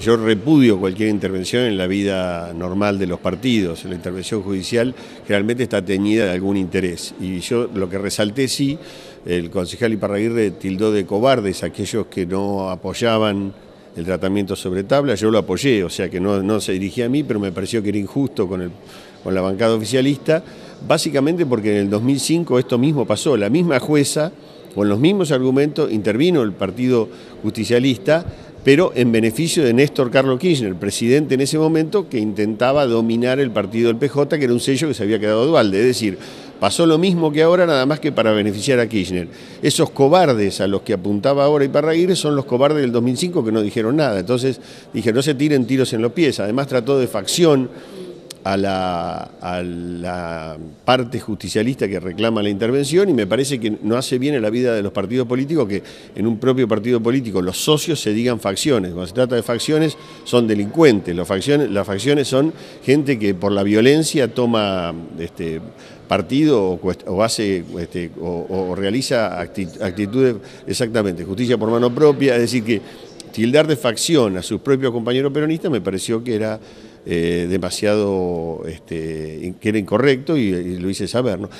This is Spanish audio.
Yo repudio cualquier intervención en la vida normal de los partidos. La intervención judicial generalmente está teñida de algún interés. Y yo lo que resalté sí, el concejal Iparraguirre tildó de cobardes aquellos que no apoyaban el tratamiento sobre tabla. Yo lo apoyé, o sea que no, se dirigía a mí, pero me pareció que era injusto con, con la bancada oficialista, básicamente porque en el 2005 esto mismo pasó. La misma jueza con los mismos argumentos intervino el partido justicialista pero en beneficio de Néstor Carlos Kirchner, presidente en ese momento que intentaba dominar el partido del PJ, que era un sello que se había quedado dualde. Es decir, pasó lo mismo que ahora, nada más que para beneficiar a Kirchner. Esos cobardes a los que apuntaba ahora y Iparraguirre son los cobardes del 2005 que no dijeron nada. Entonces dije, no se tiren tiros en los pies. Además trató de facción a la, parte justicialista que reclama la intervención y me parece que no hace bien en la vida de los partidos políticos que en un propio partido político los socios se digan facciones. Cuando se trata de facciones son delincuentes, facciones, las facciones son gente que por la violencia toma este, partido o, hace este, o, o, realiza actitudes exactamente, justicia por mano propia, es decir que tildar de facción a sus propios compañeros peronistas me pareció que era eh, demasiado, este, que era incorrecto y, lo hice saber. ¿no?